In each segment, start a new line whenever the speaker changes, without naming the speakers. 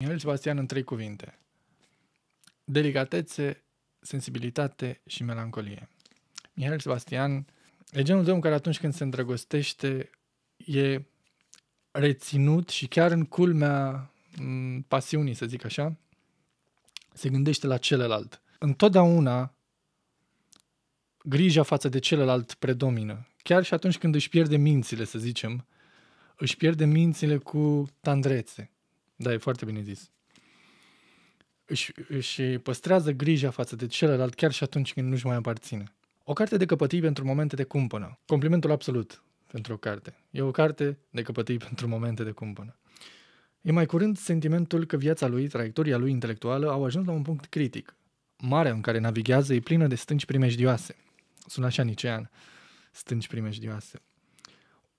Mihail Sebastian în trei cuvinte. Delicatețe, sensibilitate și melancolie. Mihail Sebastian e genul de om care atunci când se îndrăgostește e reținut și chiar în culmea m- mm, pasiunii, să zic așa, se gândește la celălalt. Întotdeauna grija față de celălalt predomină. Chiar și atunci când își pierde mințile, să zicem, își pierde mințile cu tandrețe da, e foarte bine zis. Își, își păstrează grija față de celălalt chiar și atunci când nu-și mai aparține. O carte de căpătii pentru momente de cumpănă. Complimentul absolut pentru o carte. E o carte de căpătii pentru momente de cumpănă. E mai curând sentimentul că viața lui, traiectoria lui intelectuală au ajuns la un punct critic. Marea în care navighează e plină de stânci primejdioase. Sună așa nicean. Stânci primejdioase.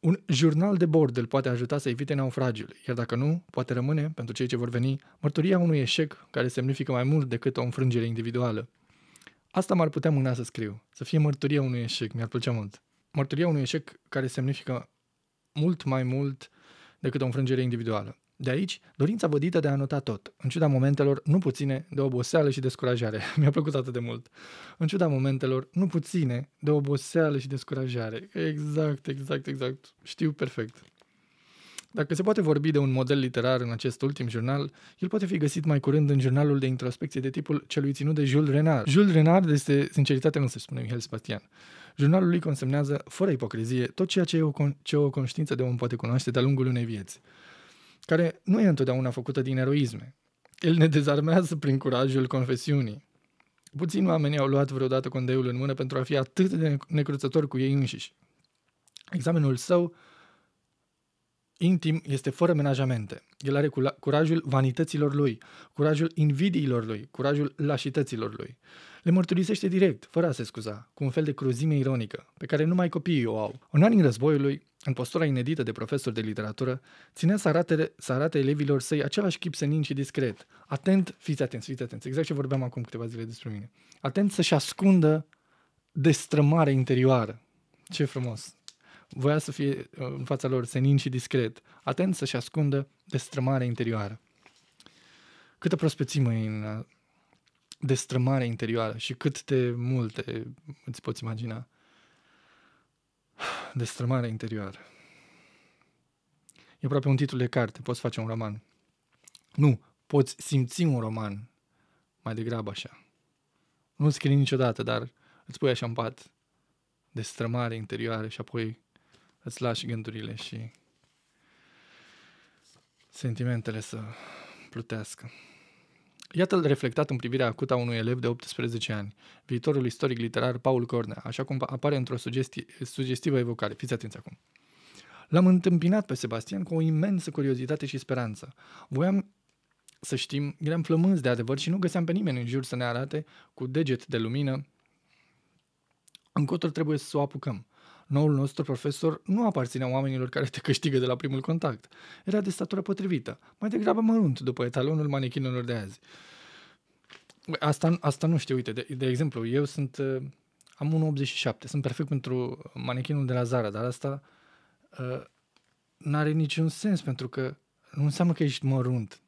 Un jurnal de bord îl poate ajuta să evite naufragiul, iar dacă nu, poate rămâne, pentru cei ce vor veni, mărturia unui eșec care semnifică mai mult decât o înfrângere individuală. Asta m-ar putea mâna să scriu, să fie mărturia unui eșec, mi-ar plăcea mult. Mărturia unui eșec care semnifică mult mai mult decât o înfrângere individuală. De aici, dorința vădită de a nota tot, în ciuda momentelor nu puține de oboseală și descurajare. Mi-a plăcut atât de mult. În ciuda momentelor nu puține de oboseală și descurajare. Exact, exact, exact. Știu perfect. Dacă se poate vorbi de un model literar în acest ultim jurnal, el poate fi găsit mai curând în jurnalul de introspecție de tipul celui ținut de Jules Renard. Jules Renard este sinceritatea nu se spune Mihail Spatian. Jurnalul lui consemnează, fără ipocrizie, tot ceea ce, e o, ce o conștiință de om poate cunoaște de-a lungul unei vieți care nu e întotdeauna făcută din eroisme. El ne dezarmează prin curajul confesiunii. Puțini oameni au luat vreodată condeiul în mână pentru a fi atât de necruțători cu ei înșiși. Examenul său intim este fără menajamente. El are curajul vanităților lui, curajul invidiilor lui, curajul lașităților lui. Le mărturisește direct, fără a se scuza, cu un fel de cruzime ironică, pe care numai copiii o au. În anii războiului, în postura inedită de profesor de literatură, ținea să arate, să arate elevilor săi același chip senin și discret. Atent, fiți atenți, fiți atenți, exact ce vorbeam acum câteva zile despre mine. Atent să-și ascundă destrămare interioară. Ce frumos! voia să fie uh, în fața lor senin și discret, atent să-și ascundă destrămarea interioară. Câtă prospețime e în uh, destrămarea interioară și cât de multe îți poți imagina. Destrămarea interioară. E aproape un titlu de carte, poți face un roman. Nu, poți simți un roman, mai degrabă așa. Nu scrii niciodată, dar îți pui așa în pat destrămare interioară și apoi îți lași gândurile și sentimentele să plutească. Iată-l reflectat în privirea acută a unui elev de 18 ani, viitorul istoric literar Paul Cornea, așa cum apare într-o sugestivă evocare. Fiți atenți acum. L-am întâmpinat pe Sebastian cu o imensă curiozitate și speranță. Voiam să știm, eram flămânzi de adevăr și nu găseam pe nimeni în jur să ne arate cu deget de lumină încotro trebuie să o apucăm noul nostru profesor nu aparținea oamenilor care te câștigă de la primul contact. Era de statură potrivită, mai degrabă mărunt după etalonul manechinelor de azi. Asta, asta nu știu, uite, de, de exemplu, eu sunt, uh, am 1,87, sunt perfect pentru manechinul de la Zara, dar asta uh, n-are niciun sens, pentru că nu înseamnă că ești mărunt.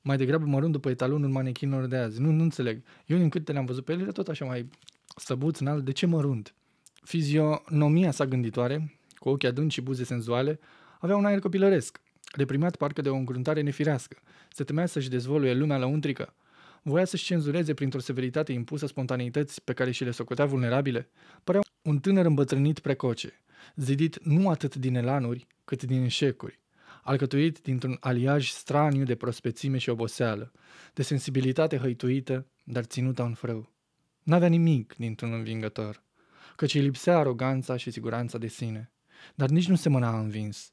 Mai degrabă mărunt după etalonul manechinelor de azi. Nu, nu înțeleg. Eu, din câte le-am văzut pe ele, era tot așa mai săbuț, înalt. De ce mărunt? Fizionomia sa gânditoare, cu ochi adânci și buze senzuale, avea un aer copilăresc, reprimat parcă de o încruntare nefirească. Se temea să-și dezvoluie lumea la untrică, Voia să-și cenzureze printr-o severitate impusă spontaneități pe care și le socotea vulnerabile. Părea un tânăr îmbătrânit precoce, zidit nu atât din elanuri, cât din eșecuri, alcătuit dintr-un aliaj straniu de prospețime și oboseală, de sensibilitate hăituită, dar ținută în frâu. N-avea nimic dintr-un învingător căci îi lipsea aroganța și siguranța de sine. Dar nici nu se mâna învins.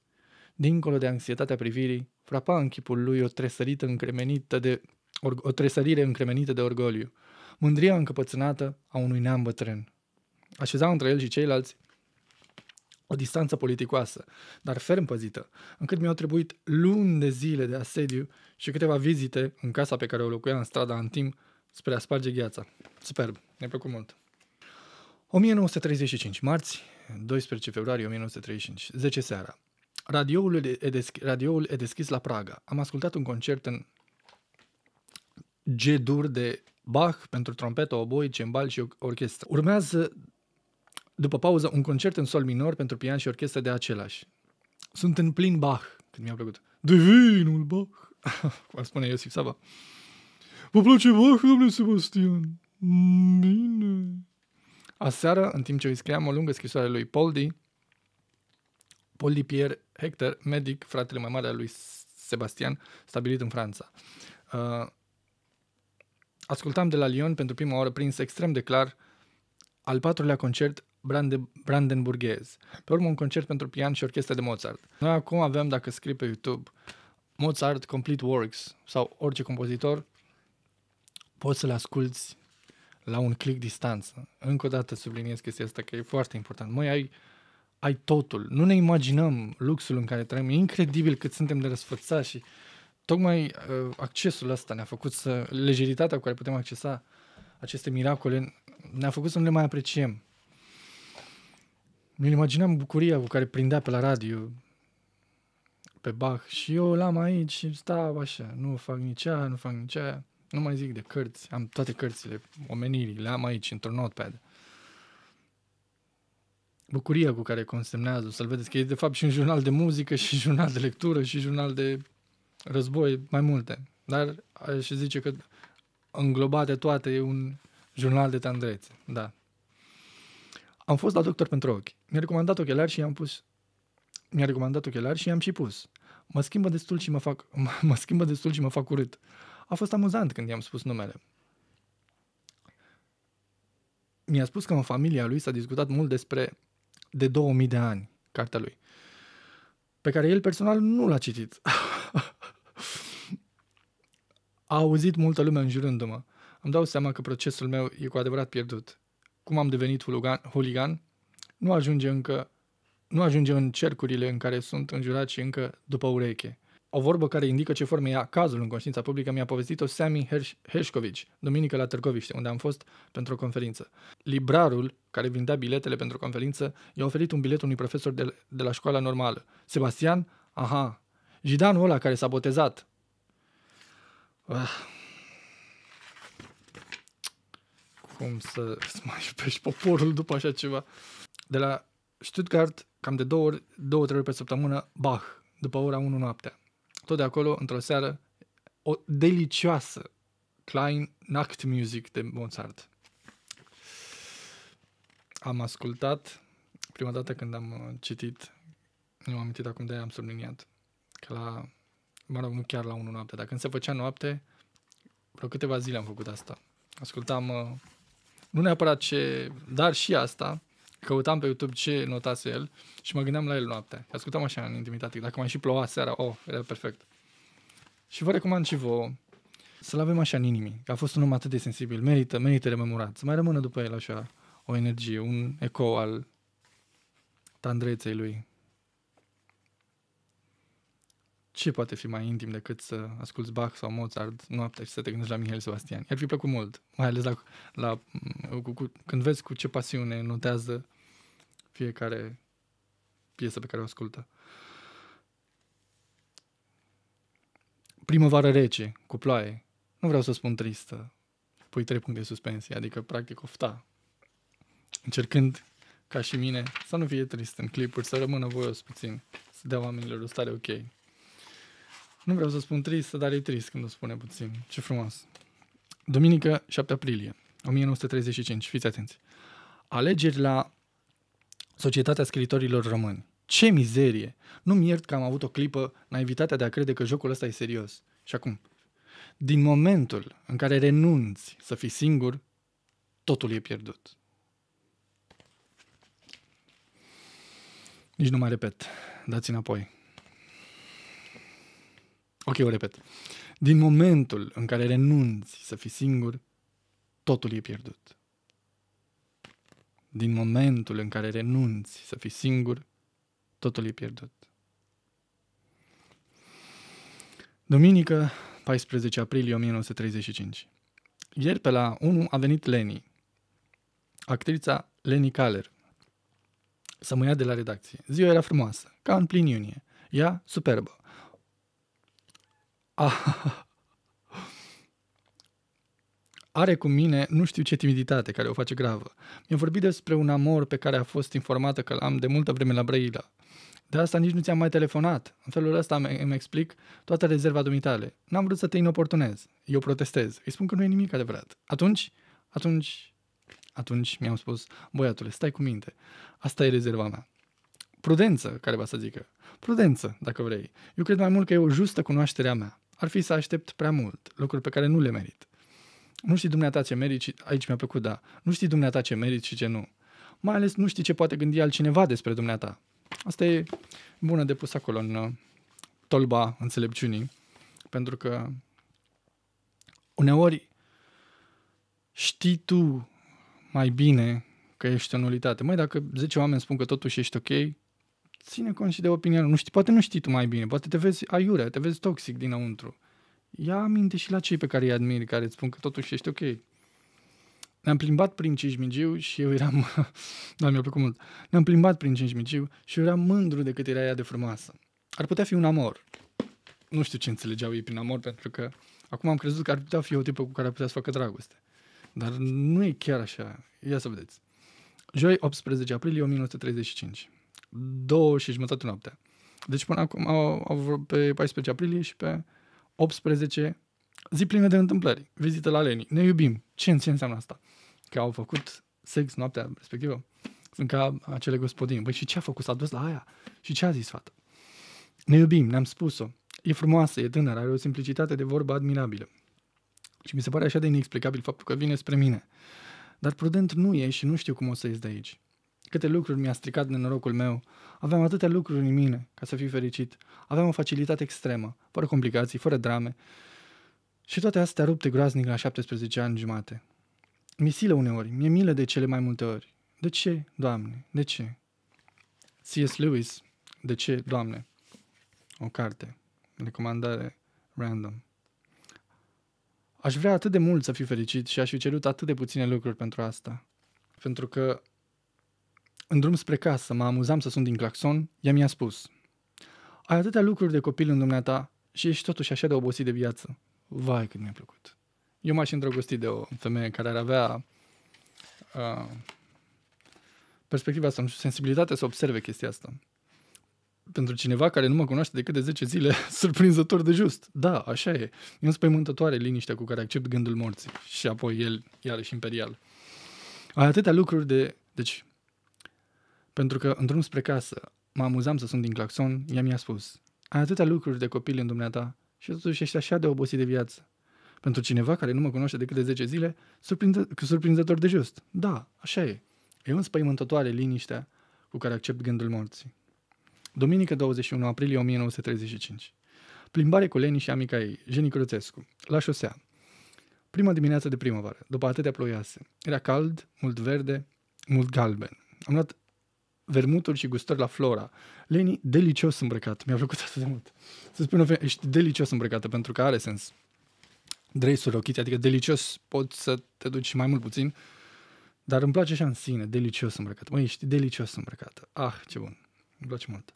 Dincolo de anxietatea privirii, frapa în chipul lui o tresărită încremenită de o tresărire încremenită de orgoliu, mândria încăpățânată a unui neam bătrân. Așeza între el și ceilalți o distanță politicoasă, dar ferm păzită, încât mi-au trebuit luni de zile de asediu și câteva vizite în casa pe care o locuia în strada timp spre a sparge gheața. Superb, ne a plăcut mult. 1935, marți, 12 februarie 1935, 10 seara. Radioul e, deschis, radioul e deschis la Praga. Am ascultat un concert în G-dur de Bach pentru trompetă, oboi, cembal și orchestră. Urmează, după pauză, un concert în sol minor pentru pian și orchestră de același. Sunt în plin Bach, când mi-a plăcut. Divinul Bach, cum ar spune Iosif Saba. Vă place Bach, domnule Sebastian? Bine. Aseară, în timp ce îi scriam o lungă scrisoare lui Poldi, Poldi Pierre Hector, medic, fratele mai mare al lui Sebastian, stabilit în Franța. Uh, ascultam de la Lyon pentru prima oară prins extrem de clar al patrulea concert Brande- brandenburghez. Pe urmă un concert pentru pian și orchestra de Mozart. Noi acum avem, dacă scrii pe YouTube, Mozart Complete Works sau orice compozitor, poți să l asculti la un click distanță. Încă o dată subliniez chestia asta că e foarte important. Măi, ai, ai totul. Nu ne imaginăm luxul în care trăim. E incredibil cât suntem de răsfățați și tocmai uh, accesul ăsta ne-a făcut să, lejeritatea cu care putem accesa aceste miracole, ne-a făcut să nu le mai apreciem. Mi-l imaginam bucuria cu care prindea pe la radio, pe Bach și eu l-am aici și stau așa, nu fac nici aia, nu fac nici aia. Nu mai zic de cărți, am toate cărțile, omenirii, le am aici, într-un notepad. Bucuria cu care consemnează, să-l vedeți că e de fapt și un jurnal de muzică, și jurnal de lectură, și jurnal de război, mai multe. Dar aș zice că înglobate toate e un jurnal de tandrețe, da. Am fost la doctor pentru ochi. Mi-a recomandat ochelari și i-am pus. Mi-a recomandat ochelari și i-am și pus. Mă schimbă destul și mă fac, mă, mă schimbă destul și mă fac urât. A fost amuzant când i-am spus numele. Mi-a spus că în familia lui s-a discutat mult despre De 2000 de ani, cartea lui, pe care el personal nu l-a citit. a auzit multă lume înjurându-mă. Îmi dau seama că procesul meu e cu adevărat pierdut. Cum am devenit huligan, huligan, nu ajunge încă nu ajunge în cercurile în care sunt înjurați și încă după ureche o vorbă care indică ce formă ia cazul în conștiința publică mi-a povestit-o Sammy Hershkovici, duminică la Târgoviște, unde am fost pentru o conferință. Librarul, care vindea biletele pentru conferință, i-a oferit un bilet unui profesor de, de la școala normală. Sebastian? Aha. Jidanul ăla care s-a botezat. Uah. Cum să mai iubești poporul după așa ceva? De la Stuttgart, cam de două, ori, două trei ori pe săptămână, Bach, după ora 1 noaptea tot de acolo, într-o seară, o delicioasă Klein Nacht Music de Mozart. Am ascultat prima dată când am uh, citit, nu am amintit acum de am subliniat, că la, mă rog, nu chiar la 1 noapte, dar când se făcea noapte, vreo câteva zile am făcut asta. Ascultam, uh, nu neapărat ce, dar și asta, căutam pe YouTube ce notase el și mă gândeam la el noaptea. Ascultam așa în intimitate. Dacă mai și ploua seara, oh, era perfect. Și vă recomand și vouă să-l avem așa în inimii, că a fost un om atât de sensibil, merită, merită rememorat, să mai rămână după el așa o energie, un eco al tandreței lui. Ce poate fi mai intim decât să asculți Bach sau Mozart noaptea și să te gândești la Mihail Sebastian? I-ar fi plăcut mult, mai ales la, la, cu, cu, când vezi cu ce pasiune notează fiecare piesă pe care o ascultă. Primăvară rece, cu ploaie. Nu vreau să spun tristă. Pui trei puncte de suspensie, adică practic ofta. Încercând, ca și mine, să nu fie trist în clipuri, să rămână voios puțin, să dea oamenilor o stare ok. Nu vreau să spun tristă, dar e trist când o spune puțin. Ce frumos. Duminică 7 aprilie 1935. Fiți atenți. Alegeri la Societatea Scriitorilor Români. Ce mizerie! Nu-mi iert că am avut o clipă naivitatea de a crede că jocul ăsta e serios. Și acum, din momentul în care renunți să fii singur, totul e pierdut. Nici nu mai repet. Dați înapoi. Ok, o repet. Din momentul în care renunți să fii singur, totul e pierdut din momentul în care renunți să fii singur, totul e pierdut. Duminică, 14 aprilie 1935. Ieri pe la 1 a venit Leni, actrița Leni Kaller, să mă ia de la redacție. Ziua era frumoasă, ca în plin iunie. Ea, superbă. Ah, are cu mine nu știu ce timiditate care o face gravă. Mi-a vorbit despre un amor pe care a fost informată că l-am de multă vreme la Brăila. De asta nici nu ți-am mai telefonat. În felul ăsta îmi explic toată rezerva dumitale. N-am vrut să te inoportunez. Eu protestez. Îi spun că nu e nimic adevărat. Atunci, atunci, atunci mi-am spus, băiatule, stai cu minte. Asta e rezerva mea. Prudență, care va să zică. Prudență, dacă vrei. Eu cred mai mult că e o justă cunoaștere a mea. Ar fi să aștept prea mult, lucruri pe care nu le merit. Nu știi dumneata ce meriți, aici mi-a plăcut, da. Nu știi dumneata ce meriți și ce nu. Mai ales nu știi ce poate gândi altcineva despre dumneata. Asta e bună de pus acolo în uh, tolba înțelepciunii, pentru că uneori știi tu mai bine că ești o nulitate. Mai dacă 10 oameni spun că totuși ești ok, ține cont și de opinia Nu știi, poate nu știi tu mai bine, poate te vezi aiurea, te vezi toxic dinăuntru ia aminte și la cei pe care îi admir, care îți spun că totuși ești ok. Ne-am plimbat prin Cismigiu și eu eram... da, mi-a plăcut mult. Ne-am plimbat prin Cismigiu și eu eram mândru de cât era ea de frumoasă. Ar putea fi un amor. Nu știu ce înțelegeau ei prin amor, pentru că acum am crezut că ar putea fi o tipă cu care ar putea să facă dragoste. Dar nu e chiar așa. Ia să vedeți. Joi, 18 aprilie 1935. Două și jumătate noaptea. Deci până acum au, au pe 14 aprilie și pe 18, zi plină de întâmplări, vizită la Leni, ne iubim. Ce, ce înseamnă asta? Că au făcut sex noaptea respectivă? Sunt ca acele gospodini. Băi, și ce a făcut? S-a dus la aia. Și ce a zis fata? Ne iubim, ne-am spus-o. E frumoasă, e tânără, are o simplicitate de vorbă admirabilă. Și mi se pare așa de inexplicabil faptul că vine spre mine. Dar prudent nu e și nu știu cum o să ies de aici. Câte lucruri mi-a stricat nenorocul meu. Aveam atâtea lucruri în mine ca să fiu fericit. Aveam o facilitate extremă, fără complicații, fără drame. Și toate astea rupte groaznic la 17 ani jumate. Mi silă uneori, mi-e milă de cele mai multe ori. De ce, Doamne? De ce? C.S. Lewis, De ce, Doamne? O carte. Recomandare random. Aș vrea atât de mult să fiu fericit și aș fi cerut atât de puține lucruri pentru asta. Pentru că în drum spre casă mă amuzam să sun din claxon, ea mi-a spus Ai atâtea lucruri de copil în dumneata și ești totuși așa de obosit de viață. Vai cât mi-a plăcut. Eu m-aș îndrăgosti de o femeie care ar avea uh, perspectiva asta, nu sensibilitatea să observe chestia asta. Pentru cineva care nu mă cunoaște decât de 10 zile, surprinzător de just. Da, așa e. E înspăimântătoare liniștea cu care accept gândul morții. Și apoi el, iarăși imperial. Ai atâtea lucruri de... Deci, pentru că, într-un spre casă, mă amuzam să sun din claxon, ea mi-a spus, ai atâtea lucruri de copil în dumneata și totuși ești așa de obosit de viață. Pentru cineva care nu mă cunoaște decât de 10 zile, surprinză, surprinzător de just. Da, așa e. E spăimântătoare liniștea cu care accept gândul morții. Duminică 21 aprilie 1935. Plimbare cu Leni și amica ei, Jenny Croțescu, la șosea. Prima dimineață de primăvară, după atâtea ploioase. Era cald, mult verde, mult galben. Am luat vermuturi și gustări la Flora. Leni, delicios îmbrăcat, mi-a plăcut atât de mult. Să spun, ești delicios îmbrăcată pentru că are sens. Dresul rochite, adică delicios poți să te duci mai mult puțin, dar îmi place așa în sine, delicios îmbrăcată. Măi, ești delicios îmbrăcată. Ah, ce bun. Îmi place mult.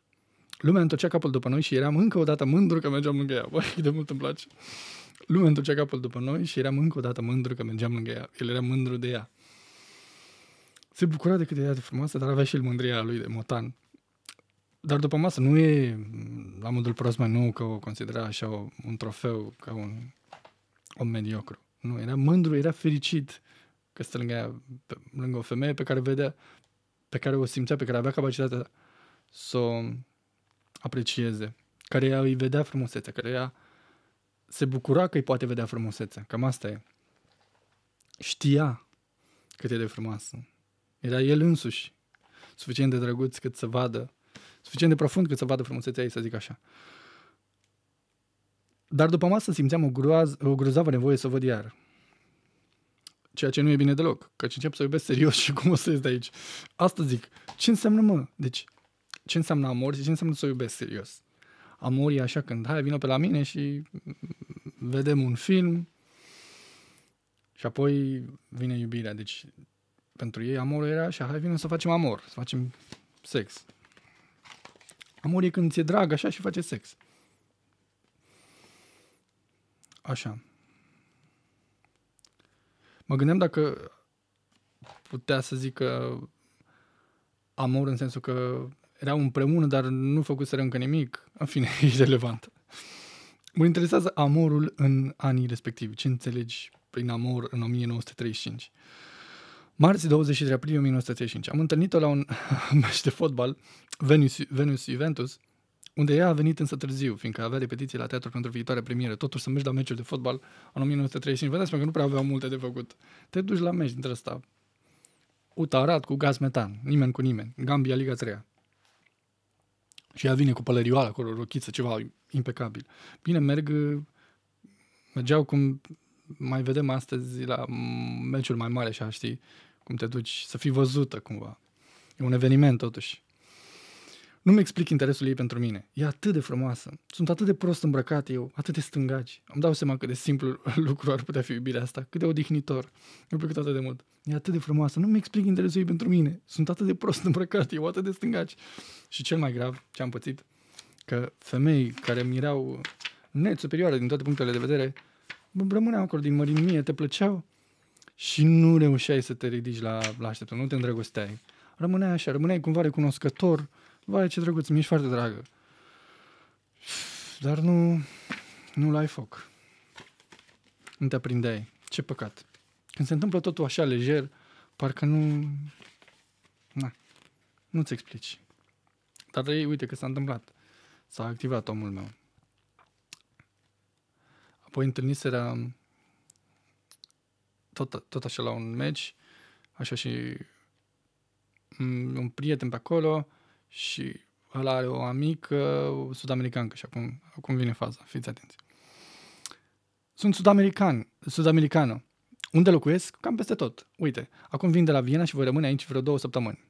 Lumea întorcea capul după noi și eram încă o dată mândru că mergeam lângă ea. Băi, de mult îmi place. Lumea întorcea capul după noi și eram încă o dată mândru că mergeam lângă ea. El era mândru de ea se bucura de cât era de frumoasă, dar avea și el mândria lui de motan. Dar după masă nu e la modul prost mai nou că o considera așa o, un trofeu ca un om mediocru. Nu, era mândru, era fericit că stă lângă, ea, pe, lângă o femeie pe care vedea, pe care o simțea, pe care avea capacitatea să o aprecieze, care ea îi vedea frumusețea, care ea se bucura că îi poate vedea frumusețea. Cam asta e. Știa cât e de frumoasă. Era el însuși suficient de drăguț cât să vadă, suficient de profund cât să vadă frumusețea ei, să zic așa. Dar după masă simțeam o, groaz, o grozavă nevoie să o văd iar. Ceea ce nu e bine deloc, că încep să iubesc serios și cum o să ies de aici. Asta zic. Ce înseamnă, mă? Deci, ce înseamnă amor și ce înseamnă să o iubesc serios? Amor e așa când, hai, vină pe la mine și vedem un film și apoi vine iubirea. Deci, pentru ei amorul era așa, hai vină să facem amor, să facem sex. Amor e când ți-e drag așa și face sex. Așa. Mă gândeam dacă putea să zic că amor în sensul că erau împreună, dar nu făcuseră încă nimic. În fine, e relevant. Mă interesează amorul în anii respectivi. Ce înțelegi prin amor în 1935? Marți 23 aprilie 1935. Am întâlnit-o la un meci de fotbal, Venus, Venus Juventus, unde ea a venit însă târziu, fiindcă avea repetiții la teatru pentru viitoare premieră. Totuși să mergi la meciul de fotbal în 1935, vedeți, pentru că nu prea aveam multe de făcut. Te duci la meci dintre ăsta. Utarat cu gaz metan, nimeni cu nimeni, Gambia Liga 3 Și ea vine cu pălărioală acolo, rochiță, ceva impecabil. Bine, merg, mergeau cum mai vedem astăzi la meciul mai mare, așa, știi, cum te duci, să fii văzută cumva. E un eveniment totuși. Nu-mi explic interesul ei pentru mine. E atât de frumoasă. Sunt atât de prost îmbrăcat eu, atât de stângaci. Am dau seama cât de simplu lucru ar putea fi iubirea asta, cât de odihnitor. Mi-a plăcut atât de mult. E atât de frumoasă. Nu-mi explic interesul ei pentru mine. Sunt atât de prost îmbrăcat eu, atât de stângaci. Și cel mai grav ce am pățit, că femei care mi erau net superioare din toate punctele de vedere, rămâneau acolo din mărimie, te plăceau, și nu reușeai să te ridici la, la așteptări, nu te îndrăgosteai. Rămâneai așa, rămâneai cumva recunoscător, vai ce drăguț, mi-ești foarte dragă. Dar nu, nu l-ai foc. Nu te aprindeai. Ce păcat. Când se întâmplă totul așa lejer, parcă nu... Na, nu-ți explici. Dar ei, uite că s-a întâmplat. S-a activat omul meu. Apoi întâlniserea tot, tot așa la un meci, așa și un prieten pe acolo și ăla are o amică sud americană și acum, acum vine faza, fiți atenți. Sunt sud-american, sud-americană. Unde locuiesc? Cam peste tot. Uite, acum vin de la Viena și voi rămâne aici vreo două săptămâni.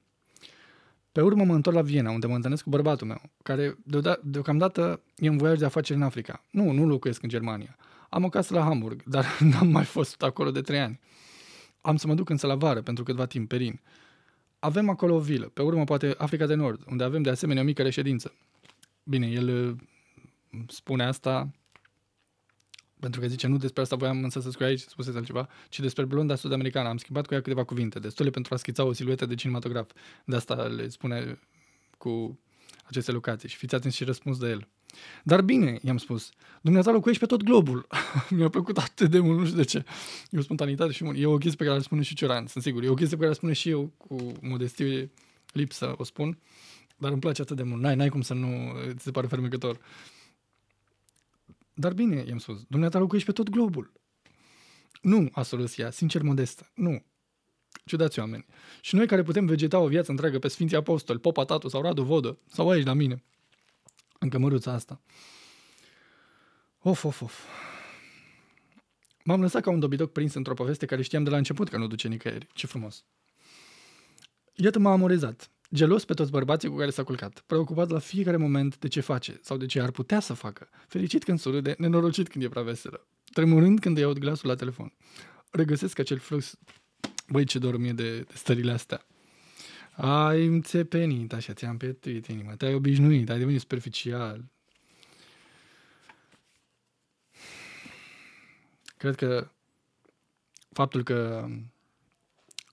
Pe urmă mă întorc la Viena, unde mă întâlnesc cu bărbatul meu, care deocamdată e în voiaj de afaceri în Africa. Nu, nu locuiesc în Germania. Am o casă la Hamburg, dar n-am mai fost acolo de trei ani. Am să mă duc însă la vară pentru câtva timp pe Rin. Avem acolo o vilă, pe urmă poate Africa de Nord, unde avem de asemenea o mică reședință. Bine, el uh, spune asta pentru că zice, nu despre asta voiam însă să scriu aici, spuse altceva, ci despre blonda sud-americană. Am schimbat cu ea câteva cuvinte, destule pentru a schița o siluetă de cinematograf. De asta le spune cu aceste locații și fiți atenți și răspuns de el. Dar bine, i-am spus, dumneata locuiești pe tot globul. Mi-a plăcut atât de mult, nu știu de ce. E o spontanitate și e o chestie pe care ar spune și Cioran, sunt sigur. E o chestie pe care ar spune și eu cu modestie lipsă, o spun. Dar îmi place atât de mult. N-ai, n-ai cum să nu ți se pare fermecător. Dar bine, i-am spus, dumneata locuiești pe tot globul. Nu, a râs ea, sincer modestă. Nu. Ciudați oameni. Și noi care putem vegeta o viață întreagă pe Sfinții Apostoli, Popa Tatu sau Radu Vodă, sau aici la mine, în cămăruța asta. Of, of, of. M-am lăsat ca un dobidoc prins într-o poveste care știam de la început că nu duce nicăieri. Ce frumos. Iată m-a amorezat. Gelos pe toți bărbații cu care s-a culcat, preocupat la fiecare moment de ce face sau de ce ar putea să facă, fericit când surâde, nenorocit când e prea veselă, tremurând când îi aud glasul la telefon. Regăsesc acel flux. Băi, ce dor mie de, de stările astea ai înțepenit, așa, ți-am petuit inima, te-ai obișnuit, ai devenit superficial. Cred că faptul că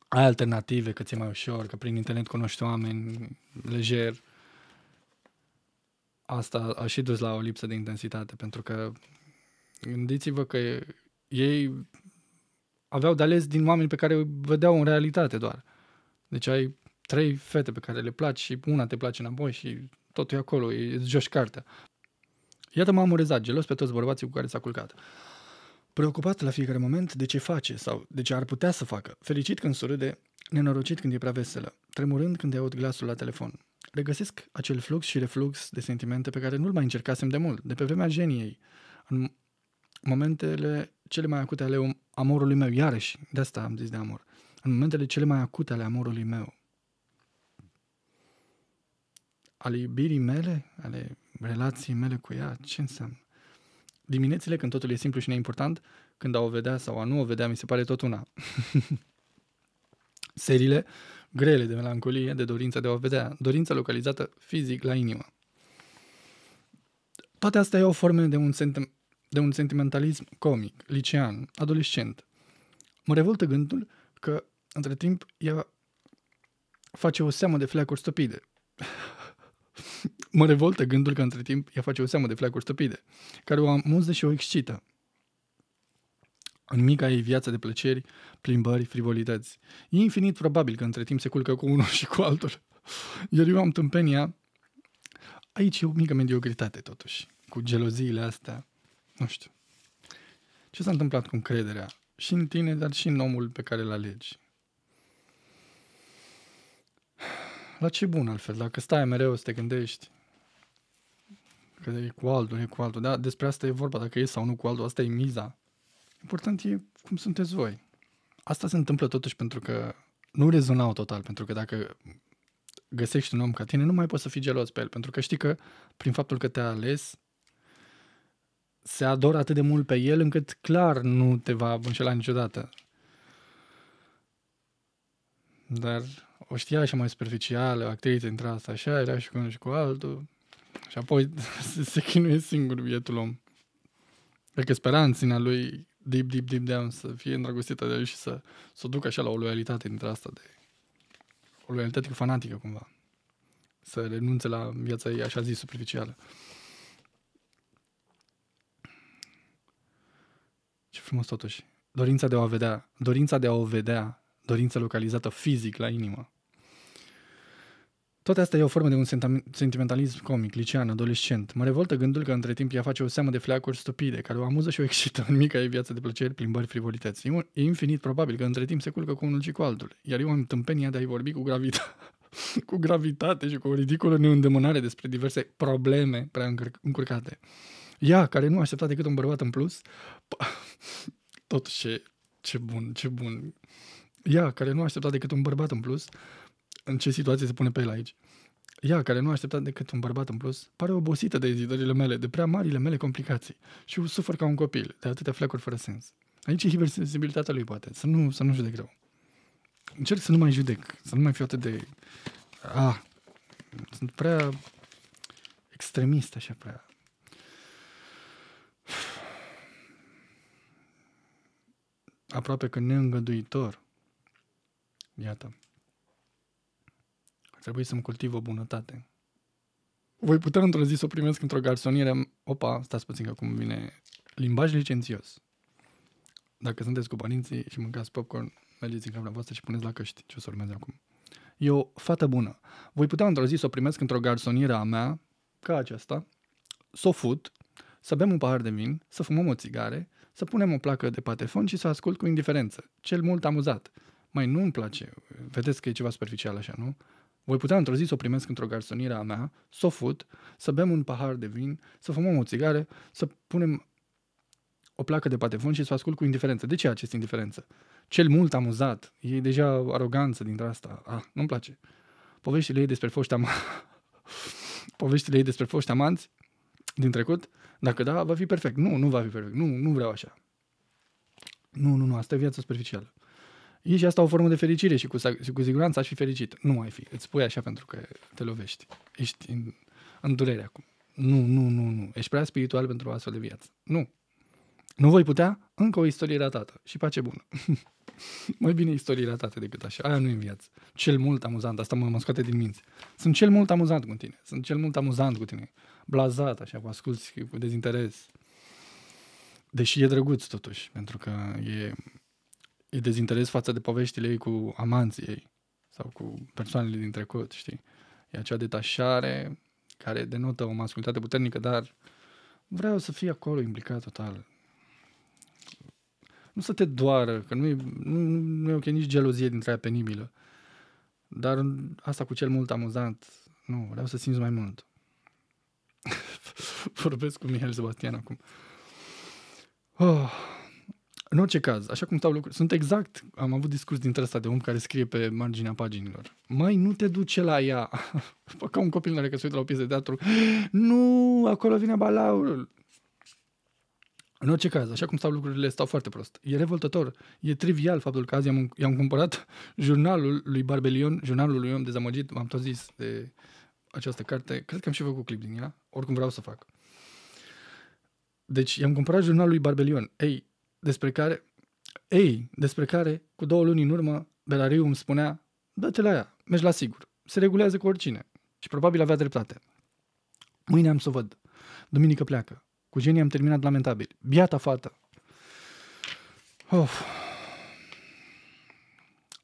ai alternative, că ți-e mai ușor, că prin internet cunoști oameni lejer, asta a și dus la o lipsă de intensitate, pentru că gândiți-vă că ei aveau de ales din oameni pe care îi vedeau în realitate doar. Deci ai trei fete pe care le placi și una te place înapoi și totul e acolo, îți joci cartea. Iată m-am urezat, gelos pe toți bărbații cu care s-a culcat. Preocupat la fiecare moment de ce face sau de ce ar putea să facă. Fericit când surâde, nenorocit când e prea veselă, tremurând când aud glasul la telefon. Regăsesc acel flux și reflux de sentimente pe care nu-l mai încercasem de mult, de pe vremea geniei, în momentele cele mai acute ale amorului meu, iarăși, de asta am zis de amor, în momentele cele mai acute ale amorului meu, ale iubirii mele, ale relației mele cu ea, ce înseamnă? Diminețile când totul e simplu și neimportant, când a o vedea sau a nu o vedea, mi se pare tot una. Serile grele de melancolie, de dorința de a o vedea, dorința localizată fizic la inimă. Toate astea iau forme de un, sentim- de un sentimentalism comic, licean, adolescent. Mă revoltă gândul că, între timp, ea face o seamă de fleacuri stupide. Mă revoltă gândul că între timp ea face o seamă de fleacuri stupide, care o amuză și o excită. În mica ei viață de plăceri, plimbări, frivolități. E infinit probabil că între timp se culcă cu unul și cu altul. Iar eu am tâmpenia... Aici e o mică mediocritate, totuși, cu geloziile astea. Nu știu. Ce s-a întâmplat cu încrederea? Și în tine, dar și în omul pe care îl alegi. la ce bun altfel? Dacă stai mereu să te gândești că e cu altul, e cu altul, da? Despre asta e vorba, dacă e sau nu cu altul, asta e miza. Important e cum sunteți voi. Asta se întâmplă totuși pentru că nu rezonau total, pentru că dacă găsești un om ca tine, nu mai poți să fii gelos pe el, pentru că știi că prin faptul că te-a ales, se adoră atât de mult pe el încât clar nu te va înșela niciodată. Dar o știa așa mai superficială, actriță intra asta așa, era și cu unul și cu altul. Și apoi se chinuie singur bietul om. Cred că spera în sinea lui deep, deep, deep down să fie îndrăgostită de el și să, să o ducă așa la o loialitate dintre asta de... O loialitate fanatică, cumva. Să renunțe la viața ei, așa zis, superficială. Ce frumos totuși. Dorința de a o vedea, dorința de a o vedea, dorința localizată fizic la inimă. Toate astea e o formă de un sentimentalism comic, licean, adolescent. Mă revoltă gândul că între timp ea face o seamă de fleacuri stupide, care o amuză și o excită în mica ei viață de plăceri, plimbări, frivolități. E infinit probabil că între timp se culcă cu unul și cu altul, iar eu am tâmpenia de a-i vorbi cu gravitate cu gravitate și cu o ridicolă neîndemânare despre diverse probleme prea încurcate. Ea, care nu aștepta decât un bărbat în plus, totuși ce, ce bun, ce bun. Ea, care nu aștepta decât un bărbat în plus, în ce situație se pune pe el aici. Ea, care nu a așteptat decât un bărbat în plus, pare obosită de ezitările mele, de prea marile mele complicații și sufăr ca un copil, de atâtea flecuri fără sens. Aici e hipersensibilitatea lui, poate, să nu, să nu judec rău. Încerc să nu mai judec, să nu mai fiu atât de... Ah, sunt prea extremist, așa prea... Aproape că neîngăduitor. Iată trebui să-mi cultiv o bunătate. Voi putea într-o zi să o primesc într-o garsonieră. Opa, stați puțin că cum vine. Limbaj licențios. Dacă sunteți cu părinții și mâncați popcorn, mergeți în camera voastră și puneți la căști ce o să urmeze acum. E o fată bună. Voi putea într-o zi să o primesc într-o garsonieră a mea, ca aceasta, să o fut, să bem un pahar de vin, să fumăm o țigare, să punem o placă de patefon și să ascult cu indiferență, cel mult amuzat. Mai nu-mi place, vedeți că e ceva superficial așa, nu? Voi putea într-o zi să o primesc într-o garsonieră a mea, să o fut, să bem un pahar de vin, să fumăm o țigare, să punem o placă de patefon și să o ascult cu indiferență. De ce acest indiferență? Cel mult amuzat, e deja o aroganță dintre asta. Ah, nu-mi place. Poveștile ei despre foști amanți, poveștile ei despre foști amanți din trecut, dacă da, va fi perfect. Nu, nu va fi perfect. Nu, nu vreau așa. Nu, nu, nu, asta e viața superficială. E și asta o formă de fericire și cu, și cu siguranță aș fi fericit. Nu mai fi. Îți spui așa pentru că te lovești. Ești în, în durere acum. Nu, nu, nu, nu. Ești prea spiritual pentru o astfel de viață. Nu. Nu voi putea? Încă o istorie ratată. Și pace bună. mai bine istorie ratate decât așa. Aia nu e în viață. Cel mult amuzant. Asta mă, mă scoate din minți. Sunt cel mult amuzant cu tine. Sunt cel mult amuzant cu tine. Blazat, așa, cu asculți, cu dezinteres. Deși e drăguț, totuși, pentru că e e dezinteres față de poveștile ei cu amanții ei sau cu persoanele din trecut, știi? E acea detașare care denotă o masculinitate puternică, dar vreau să fii acolo implicat total. Nu să te doară, că nu e, nu, nu e ok nici gelozie dintre aia penibilă. Dar asta cu cel mult amuzant, nu, vreau să simți mai mult. Vorbesc cu Mihail Sebastian acum. Oh. În orice caz, așa cum stau lucrurile, sunt exact, am avut discurs dintre ăsta de om care scrie pe marginea paginilor. Mai nu te duce la ea. Ca un copil care se uită la o piesă de teatru. Nu, acolo vine balaurul. În orice caz, așa cum stau lucrurile, stau foarte prost. E revoltător, e trivial faptul că azi am, i-am cumpărat jurnalul lui Barbelion, jurnalul lui Om Dezamăgit, m-am tot zis de această carte. Cred că am și făcut clip din ea, oricum vreau să fac. Deci i-am cumpărat jurnalul lui Barbelion. Ei, despre care, ei, despre care, cu două luni în urmă, Belariu îmi spunea, dă-te la ea, mergi la sigur, se regulează cu oricine. Și probabil avea dreptate. Mâine am să o văd. Duminică pleacă. Cu genii am terminat lamentabil. Biata fată. Of.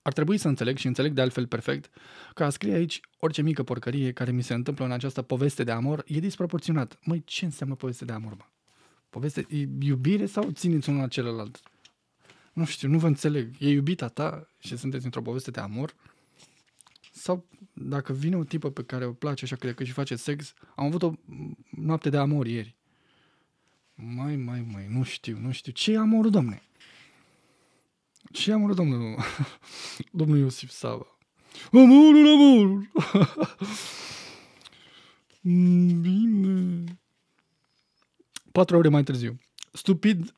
Ar trebui să înțeleg și înțeleg de altfel perfect că a scrie aici orice mică porcărie care mi se întâmplă în această poveste de amor e disproporționat. Măi, ce înseamnă poveste de amor, mă? poveste, e iubire sau țineți unul la celălalt? Nu știu, nu vă înțeleg. E iubita ta și sunteți într-o poveste de amor? Sau dacă vine o tipă pe care o place așa, cred că și face sex, am avut o noapte de amor ieri. Mai, mai, mai, nu știu, nu știu. Ce e amorul, domne? Ce e amorul, domnul? domnul Iosif Sava. Amorul, amorul! Mm, bine. Patru ore mai târziu. Stupid,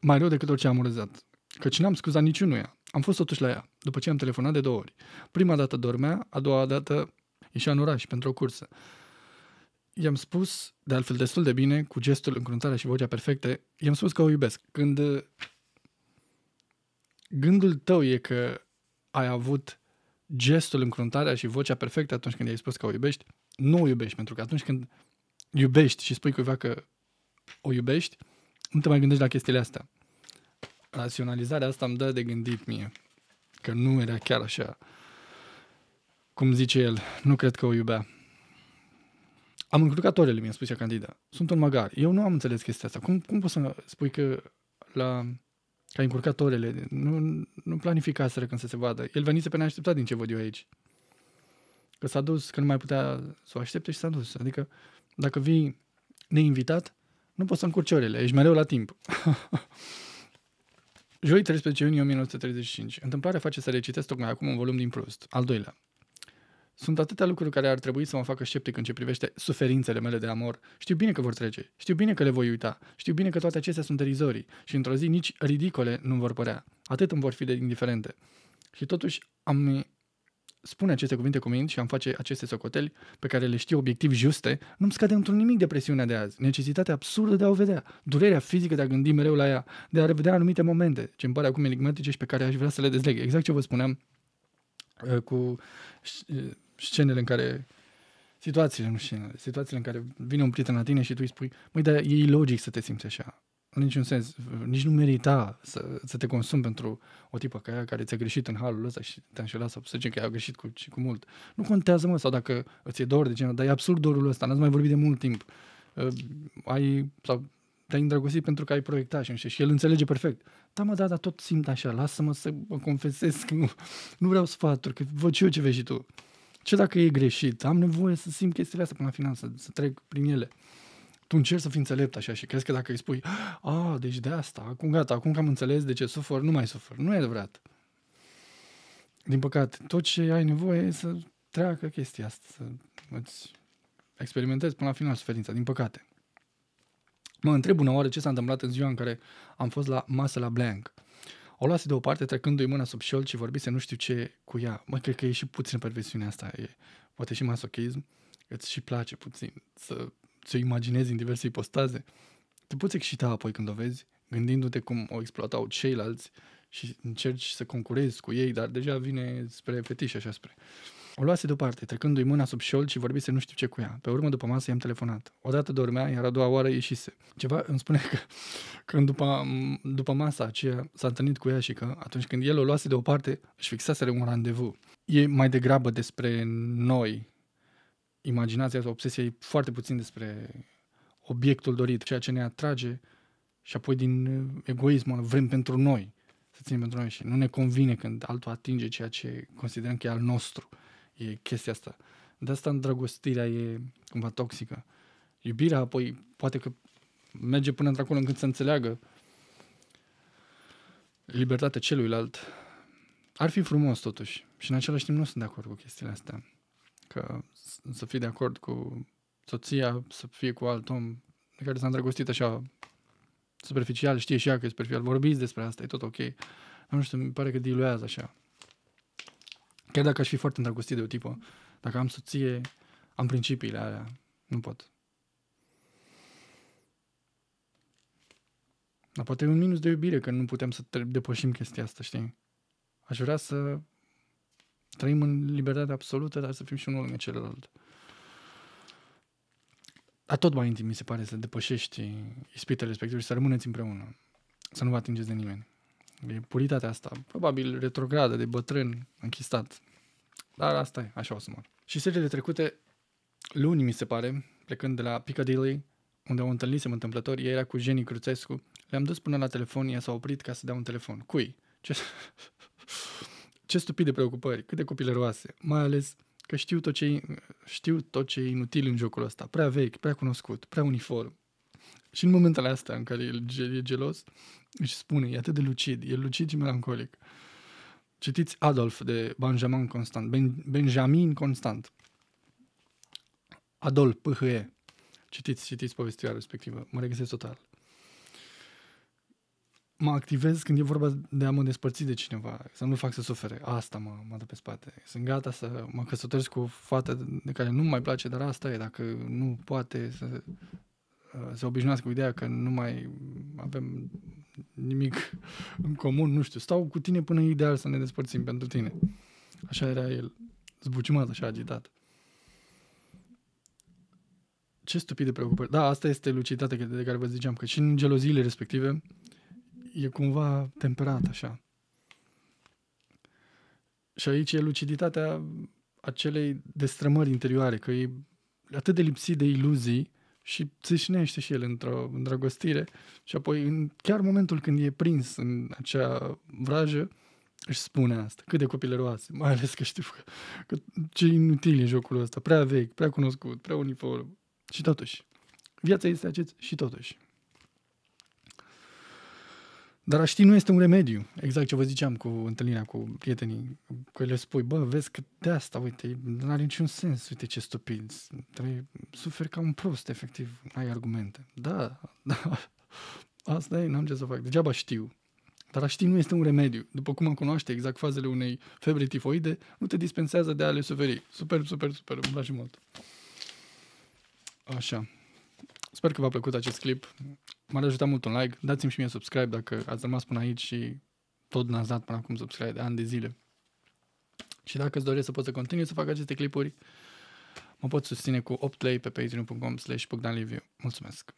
mai rău decât orice am urăzat. Căci n-am scuzat niciunuia. Am fost totuși la ea, după ce am telefonat de două ori. Prima dată dormea, a doua dată ieșea în oraș pentru o cursă. I-am spus, de altfel destul de bine, cu gestul, încruntarea și vocea perfecte, i-am spus că o iubesc. Când uh, gândul tău e că ai avut gestul, încruntarea și vocea perfectă atunci când i-ai spus că o iubești, nu o iubești, pentru că atunci când iubești și spui cuiva că o iubești, nu te mai gândești la chestiile astea. Raționalizarea asta îmi dă de gândit mie, că nu era chiar așa cum zice el, nu cred că o iubea. Am încurcat orele, mi-a spus ea Candida. Sunt un magar. Eu nu am înțeles chestia asta. Cum, cum poți să spui că la că ai încurcat orele? Nu, nu planificaseră când să se vadă. El venise pe neașteptat din ce văd eu aici. Că s-a dus, că nu mai putea să o aștepte și s-a dus. Adică, dacă vii neinvitat, nu poți să încurci orele, ești mereu la timp. Joi 13 iunie 1935. Întâmplarea face să recitesc tocmai acum un volum din Proust, al doilea. Sunt atâtea lucruri care ar trebui să mă facă sceptic în ce privește suferințele mele de amor. Știu bine că vor trece, știu bine că le voi uita, știu bine că toate acestea sunt erizorii. și într-o zi nici ridicole nu vor părea. Atât îmi vor fi de indiferente. Și totuși am spune aceste cuvinte cu mine și am face aceste socoteli pe care le știu obiectiv juste, nu-mi scade într-un nimic depresiunea de azi, necesitatea absurdă de a o vedea, durerea fizică de a gândi mereu la ea, de a revedea anumite momente ce îmi pare acum enigmatice și pe care aș vrea să le dezleg. Exact ce vă spuneam uh, cu uh, scenele în care situațiile, nu știu situațiile în care vine un prieten la tine și tu îi spui, măi, dar e ilogic să te simți așa în niciun sens, nici nu merita să, să te consumi pentru o tipă ca ea care ți-a greșit în halul ăsta și te-a înșelat sau să zicem că ea a greșit cu, cu mult. Nu contează, mă, sau dacă îți e dor de genul, dar e absurd dorul ăsta, n-ați mai vorbit de mult timp. Uh, ai, sau te-ai îndrăgostit pentru că ai proiectat și nu știu, și el înțelege perfect. Da, mă, da, dar tot simt așa, lasă-mă să mă confesez că nu, nu vreau sfaturi, că văd și eu ce vezi și tu. Ce dacă e greșit? Am nevoie să simt chestiile astea până la final, să, să trec prin ele tu încerci să fii înțelept așa și crezi că dacă îi spui, a, ah, deci de asta, acum gata, acum că am înțeles de ce sufăr, nu mai sufăr. Nu e adevărat. Din păcate, tot ce ai nevoie e să treacă chestia asta, să îți experimentezi până la final suferința, din păcate. Mă întreb una oară ce s-a întâmplat în ziua în care am fost la masă la Blank. O luase deoparte trecându-i mâna sub șol și vorbise nu știu ce cu ea. Mă, cred că e și puțin perversiunea asta, e poate și masochism, îți și place puțin să ți-o imaginezi în diverse ipostaze, te poți excita apoi când o vezi, gândindu-te cum o exploatau ceilalți și încerci să concurezi cu ei, dar deja vine spre fetiș, așa spre. O luase deoparte, trecându-i mâna sub șol și vorbise nu știu ce cu ea. Pe urmă, după masă, i-am telefonat. Odată dormea, iar a doua oară ieșise. Ceva îmi spune că când după, după masa aceea s-a întâlnit cu ea și că atunci când el o luase deoparte, își fixase un randevu. E mai degrabă despre noi imaginația sau obsesia e foarte puțin despre obiectul dorit, ceea ce ne atrage și apoi din uh, egoismul vrem pentru noi, să ținem pentru noi și nu ne convine când altul atinge ceea ce considerăm că e al nostru. E chestia asta. De asta îndrăgostirea e cumva toxică. Iubirea apoi poate că merge până într-acolo încât să înțeleagă libertatea celuilalt. Ar fi frumos totuși și în același timp nu sunt de acord cu chestiile astea că să fii de acord cu soția, să fie cu alt om de care s-a îndrăgostit așa superficial, știe și ea că e superficial, vorbiți despre asta, e tot ok. Nu știu, mi pare că diluează așa. Chiar dacă aș fi foarte îndrăgostit de o tipă, dacă am soție, am principiile alea, nu pot. Dar poate e un minus de iubire că nu putem să depășim chestia asta, știi? Aș vrea să Trăim în libertate absolută, dar să fim și unul în celălalt. Dar tot mai intim mi se pare să depășești ispitele respective și să rămâneți împreună. Să nu vă atingeți de nimeni. E puritatea asta, probabil retrogradă, de bătrân, închistat. Dar asta e, așa o să mor. Și seriile trecute, luni mi se pare, plecând de la Piccadilly, unde o întâlnisem întâmplător, ea era cu Jenny Cruțescu, le-am dus până la telefon, ea s-a oprit ca să dea un telefon. Cui? Ce? Ce stupide preocupări, cât de copilăroase, mai ales că știu tot ce, știu tot ce e inutil în jocul ăsta, prea vechi, prea cunoscut, prea uniform. Și în momentele astea în care el e gelos, își spune, e atât de lucid, e lucid și melancolic. Citiți Adolf de Benjamin Constant, ben, Benjamin Constant. Adol, PHE. Citiți, citiți povestirea respectivă, mă regăsesc total mă activez când e vorba de a mă despărți de cineva, să nu fac să sufere. Asta mă, mă dă pe spate. Sunt gata să mă căsătoresc cu o fată de care nu mai place, dar asta e. Dacă nu poate să uh, se obișnuiască cu ideea că nu mai avem nimic în comun, nu știu, stau cu tine până ideal să ne despărțim pentru tine. Așa era el, zbucimat, așa agitat. Ce stupide preocupări. Da, asta este luciditatea de care vă ziceam, că și în geloziile respective e cumva temperat așa. Și aici e luciditatea acelei destrămări interioare, că e atât de lipsit de iluzii și țâșnește și el într-o îndrăgostire și apoi în chiar momentul când e prins în acea vrajă, își spune asta, cât de copilăroase, mai ales că știu că, că ce inutil e jocul ăsta, prea vechi, prea cunoscut, prea uniform. Și totuși, viața este acest și totuși. Dar a ști nu este un remediu. Exact ce vă ziceam cu întâlnirea cu prietenii, cu le spui, bă, vezi că de asta, uite, nu are niciun sens, uite ce stupid, trebuie, suferi ca un prost, efectiv, ai argumente. Da, da, asta e, n-am ce să fac, degeaba știu. Dar a ști nu este un remediu. După cum am cunoaște exact fazele unei febre tifoide, nu te dispensează de a le suferi. Super, super, super, îmi place mult. Așa. Sper că v-a plăcut acest clip m-ar ajuta mult un like, dați-mi și mie subscribe dacă ați rămas până aici și tot n-ați dat până acum subscribe de ani de zile. Și dacă îți doresc să pot să continui să fac aceste clipuri, mă pot susține cu 8 lei pe patreon.com slash Mulțumesc!